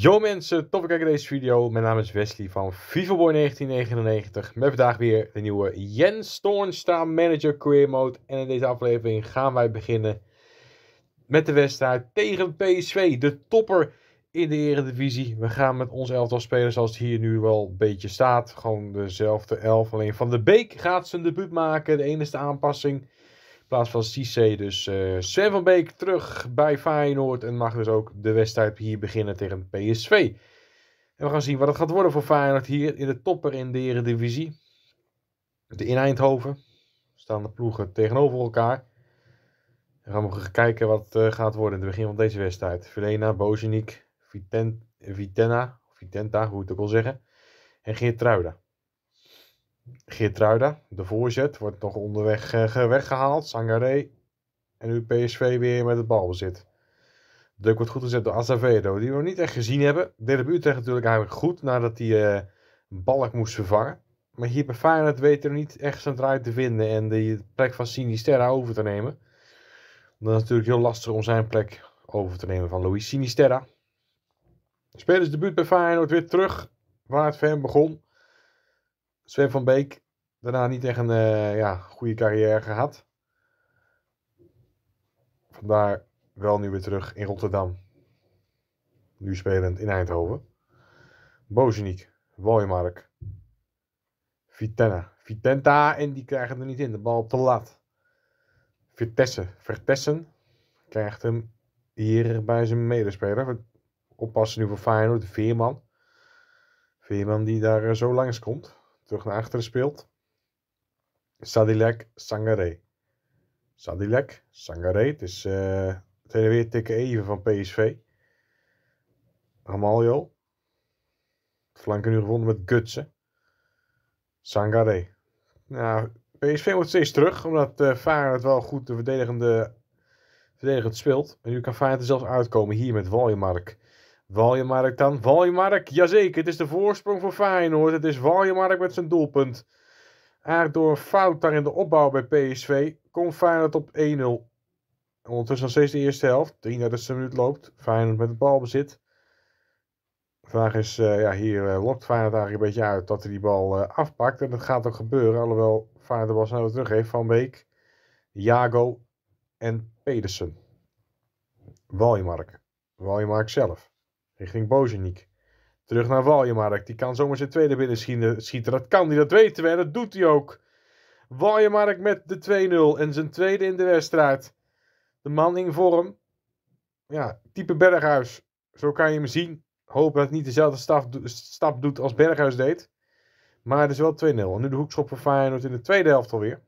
Yo mensen, tof kijken deze video. Mijn naam is Wesley van VivoBoy1999 met vandaag weer de nieuwe Jens Toornstra Manager Career Mode. En in deze aflevering gaan wij beginnen met de wedstrijd tegen PSV, de topper in de Eredivisie. We gaan met ons elftal spelen zoals het hier nu wel een beetje staat. Gewoon dezelfde elf, alleen Van de Beek gaat zijn debuut maken, de enige aanpassing in plaats van Cisse dus uh, Sven van Beek terug bij Feyenoord. En mag dus ook de wedstrijd hier beginnen tegen PSV. En we gaan zien wat het gaat worden voor Feyenoord hier in de topper in de Eredivisie. De in Eindhoven staan de ploegen tegenover elkaar. We gaan mogen kijken wat uh, gaat worden in het begin van deze wedstrijd. Velena, Bozeniek, Vitenna, Vitenta, hoe het ook wil zeggen. En Geertruida. Geertruida, de voorzet, wordt nog onderweg eh, weggehaald. Sangaré. En nu PSV weer met het balbezit. De druk wordt goed gezet door Azevedo, die we nog niet echt gezien hebben. De debuut trekt natuurlijk eigenlijk goed, nadat hij eh, Balk moest vervangen. Maar hier bij Feyenoord weet er niet echt zijn draai te vinden en de plek van Sinisterra over te nemen. Dan is het natuurlijk heel lastig om zijn plek over te nemen van Luis Sinisterra. debuut bij Feyenoord weer terug, waar het van begon. Sven van Beek, daarna niet echt een eh, ja, goede carrière gehad. Vandaar wel nu weer terug in Rotterdam. Nu spelend in Eindhoven. Bozeniek, Waljemark, Vitenna, Vitenta en die krijgen er niet in. De bal op de lat. Vitesse, Vertessen krijgt hem hier bij zijn medespeler. Oppassen nu voor Feyenoord, Veerman. Veerman die daar eh, zo langs komt terug naar achteren speelt. Sadilek Sangaré. Sadilek Sangaré. Het is uh, het hele weer tikken even van PSV. Ramaljo. Flanken nu gevonden met Gutsen. Sangaré. Nou, PSV wordt steeds terug, omdat uh, het wel goed de verdedigende, verdedigend speelt. En nu kan Vaar er zelfs uitkomen hier met Waljemark. Waljemark dan. Waljemark, jazeker. Het is de voorsprong voor Feyenoord. Het is Waljemark met zijn doelpunt. Eigenlijk door een fout daar in de opbouw bij PSV komt Feyenoord op 1-0. Ondertussen nog steeds de eerste helft. 33e minuut loopt. Feyenoord met het balbezit. De vraag is, eh, ja, hier uh, lokt Feyenoord eigenlijk een beetje uit dat hij die bal eh, afpakt. En dat gaat ook gebeuren, alhoewel Feyenoord was bal snel terug heeft. Van Beek, Jago en Pedersen. Waljemark. Waljemark zelf richting Bozeniek. Terug naar Waljemark. Die kan zomaar zijn tweede binnen schieten. Dat kan hij, dat weten we en dat doet hij ook. Waljemark met de 2-0 en zijn tweede in de wedstrijd. De man in vorm. Ja, type Berghuis. Zo kan je hem zien. Hoop dat hij niet dezelfde stap, doet als Berghuis deed. Maar het is wel 2-0. En nu de hoekschop van Feyenoord in de tweede helft alweer.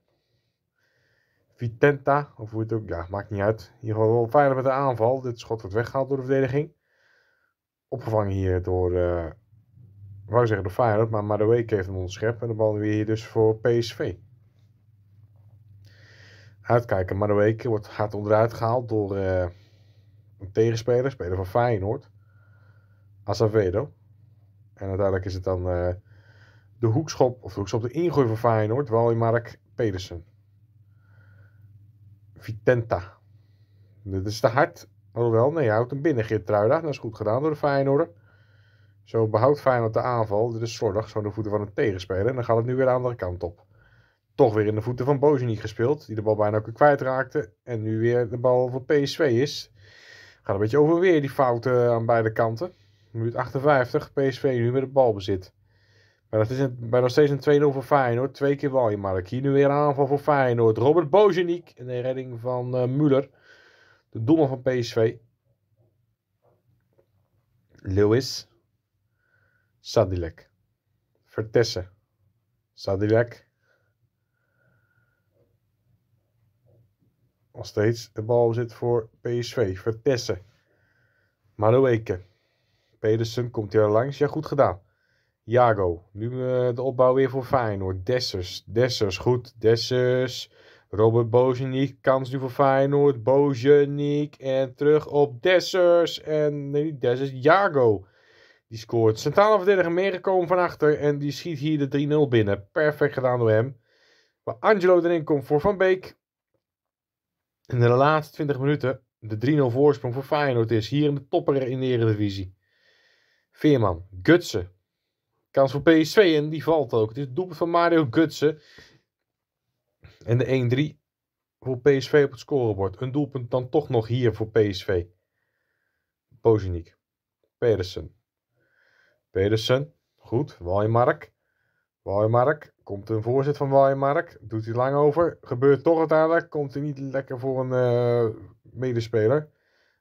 Vitenta, of hoe het ook, ja, maakt niet uit. In ieder geval wel veilig met de aanval. Dit schot wordt weggehaald door de verdediging opgevangen hier door, uh, wou zeggen door Feyenoord, maar Madueke heeft hem ontscherpt. En de bal weer hier dus voor PSV. Uitkijken, Madueke wordt hard onderuit gehaald door eh, een tegenspeler, speler van Feyenoord. Azavedo. En uiteindelijk is het dan eh, de hoekschop, of de hoekschop, de ingooi van Feyenoord, Walimark Pedersen. Vitenta. Dit is te hard Alhoewel, nee, hij houdt een binnen trui. Dat is goed gedaan door de Feyenoorder. Zo behoudt Feyenoord de aanval. Dit is zorg. zo in de voeten van een tegenspeler. En dan gaat het nu weer de andere kant op. Toch weer in de voeten van Bozeniek gespeeld. Die de bal bijna ook kwijtraakte. En nu weer de bal voor PSV is. Gaat een beetje over weer die fouten aan beide kanten. Minuut 58, PSV nu met de bal bezit. Maar dat is een, maar nog steeds een 2-0 voor Feyenoord. Twee keer Waljemark. Hier nu weer een aanval voor Feyenoord. Robert Bozeniek. En de redding van uh, eh, Muller. De doelman van PSV. Lewis. Sadilek. Vertessen. Sadilek. Nog steeds de bal zit voor PSV. Vertessen. Madueke. Pedersen komt hier langs. Ja, goed gedaan. Jago. Nu eh, de opbouw weer voor Feyenoord. Dessers. Dessers, goed. Dessers. Robert Bozeniek. kans nu voor Feyenoord. Bozeniek. en terug op Dessers. En nee, niet Dessers, Jago. Die scoort. Centrale verdediger meegekomen van achter en die schiet hier de 3-0 binnen. Perfect gedaan door hem. Waar Angelo erin komt voor Van Beek. In de laatste 20 minuten de 3-0 voorsprong voor Feyenoord is. Hier in de topper in de Eredivisie. Veerman, Gutsen. Kans voor PSV en die valt ook. Het is het doelpunt van Mario Gutsen. En de 1-3 voor PSV op het scorebord. Een doelpunt dan toch nog hier voor PSV. Bozeniek. Pedersen. Pedersen. Goed. Waljemark. Waljemark. Komt een voorzet van Waljemark. Doet hij lang over. Gebeurt toch uiteindelijk. Komt hij niet lekker voor een eh, medespeler.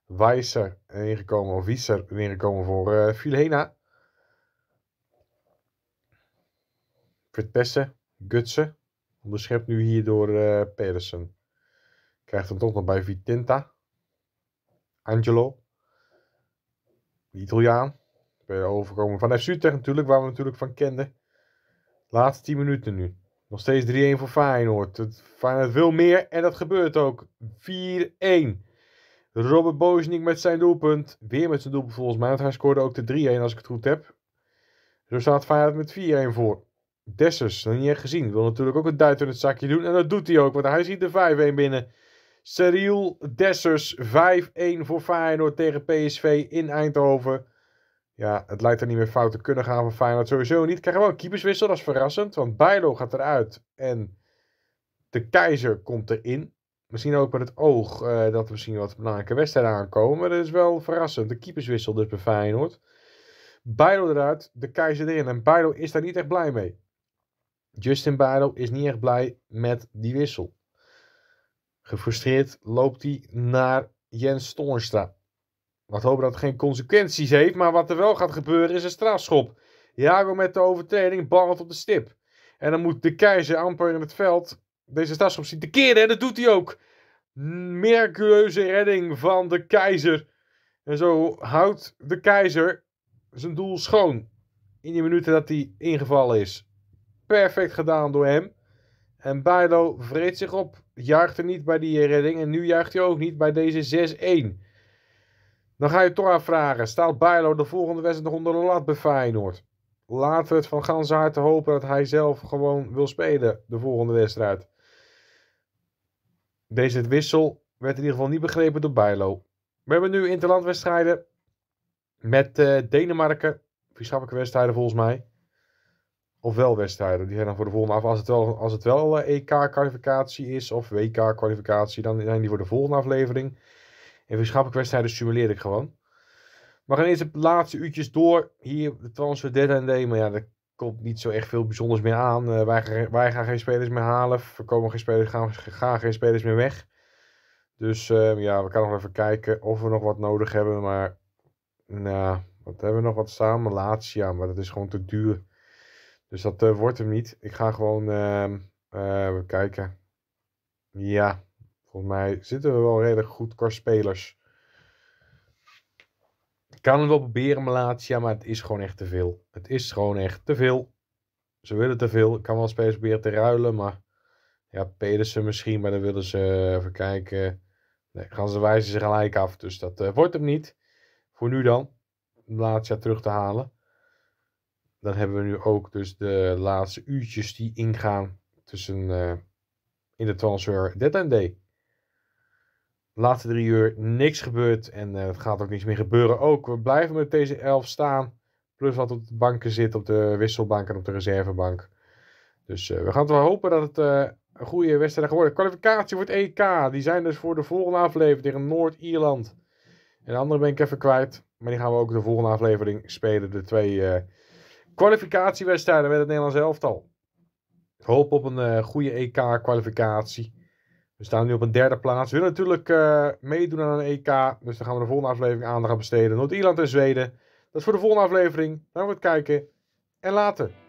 Wijzer ingekomen. Of Wieser ingekomen voor uh, Filena. Vertessen. Gutsen. Onderschept nu hier door eh, Pedersen. Krijgt hem toch nog bij Vitinta. Angelo. De Italiaan. Ben overkomen van FC natuurlijk, waar we natuurlijk van kenden. Laatste 10 minuten nu. Nog steeds 3-1 voor Feyenoord. Het, Feyenoord wil meer en dat gebeurt ook. 4-1. Robert Boznik met zijn doelpunt. Weer met zijn doelpunt volgens mij. hij scoorde ook de 3-1 als ik het goed heb. Zo staat Feyenoord met 4-1 voor. Dessers, nog niet echt gezien. Wil natuurlijk ook een duit in het zakje doen. En dat doet hij ook, want hij ziet de 5-1 binnen. Cyril Dessers, 5-1 voor Feyenoord tegen PSV in Eindhoven. Ja, het lijkt er niet meer fout te kunnen gaan van Feyenoord. Sowieso niet. Krijgen we wel een keeperswissel, dat is verrassend. Want Bijlo gaat eruit en de keizer komt erin. Misschien ook met het oog eh, dat er misschien wat belangrijke wedstrijden aankomen. Maar dat is wel verrassend. De keeperswissel dus bij Feyenoord. Bijlo eruit, de keizer erin. En Bijlo is daar niet echt blij mee. Justin Barrow is niet echt blij met die wissel. Gefrustreerd loopt hij naar Jens Toornstra. Wat hopen dat het geen consequenties heeft, maar wat er wel gaat gebeuren is een strafschop. Jago met de overtreding, bal op de stip. En dan moet de keizer amper in het veld deze strafschop zien te keren. En dat doet hij ook. Mercureuze redding van de keizer. En zo houdt de keizer zijn doel schoon. In die minuten dat hij ingevallen is perfect gedaan door hem. En Bijlo vreet zich op. Juichte niet bij die redding. En nu jaagt hij ook niet bij deze 6-1. Dan ga je toch afvragen. Staat Bijlo de volgende wedstrijd nog onder de lat bij Feyenoord? Laten we het van ganse harte hopen dat hij zelf gewoon wil spelen de volgende wedstrijd. Deze wissel werd in ieder geval niet begrepen door Bijlo. We hebben nu interlandwedstrijden met eh, Denemarken. Vriendschappelijke wedstrijden volgens mij ofwel wedstrijden. Die zijn dan voor de volgende aflevering. Als het wel, als het wel EK-kwalificatie eh, e is of WK-kwalificatie, dan zijn die voor de volgende aflevering. En wetenschappelijke wedstrijden simuleer ik gewoon. We gaan eerst de laatste uurtjes door. Hier de transfer deadline D Maar ja, er komt niet zo echt veel bijzonders meer aan. Eh, wij, wij, gaan geen spelers meer halen. We komen geen spelers, gaan, gaan geen spelers meer weg. Dus ehm, ja, we gaan nog even kijken of we nog wat nodig hebben. Maar nou, wat hebben we nog wat samen Malatia, maar dat is gewoon te duur. Dus dat eh, wordt hem niet. Ik ga gewoon uh, kijken. Ja, volgens mij zitten we wel redelijk goed qua spelers. Ik kan het wel proberen, Malatia, maar het is gewoon echt te veel. Het is gewoon echt te veel. Ze willen te veel. Ik kan wel spelers proberen te ruilen, maar... Ja, Pedersen misschien, maar dan willen ze eh, even kijken. Nee, gaan ze wijzen ze gelijk af. Dus dat wordt hem niet. Voor nu dan. Malatia terug te halen dan hebben we nu ook dus de laatste uurtjes die ingaan tussen eh, in de transfer deadline day. laatste drie uur niks gebeurd en uh, eh, het gaat ook niks meer gebeuren. Ook we blijven met deze elf staan. Plus wat op de banken zit, op de wisselbank en op de reservebank. Dus eh, we gaan wel hopen dat het een goede wedstrijd gaat worden. Kwalificatie voor het EK. Die zijn dus voor de volgende aflevering tegen Noord-Ierland. En de andere ben ik even kwijt. Maar die gaan we ook de volgende aflevering spelen. De twee Kwalificatiewedstrijden met het Nederlands elftal. Hoop op een uh, goede EK-kwalificatie. We staan nu op een derde plaats. We willen natuurlijk eh, meedoen aan een EK. Dus daar gaan we de volgende aflevering aandacht aan besteden. Noord-Ierland en Zweden. Dat is voor de volgende aflevering. Dank voor het kijken. En later.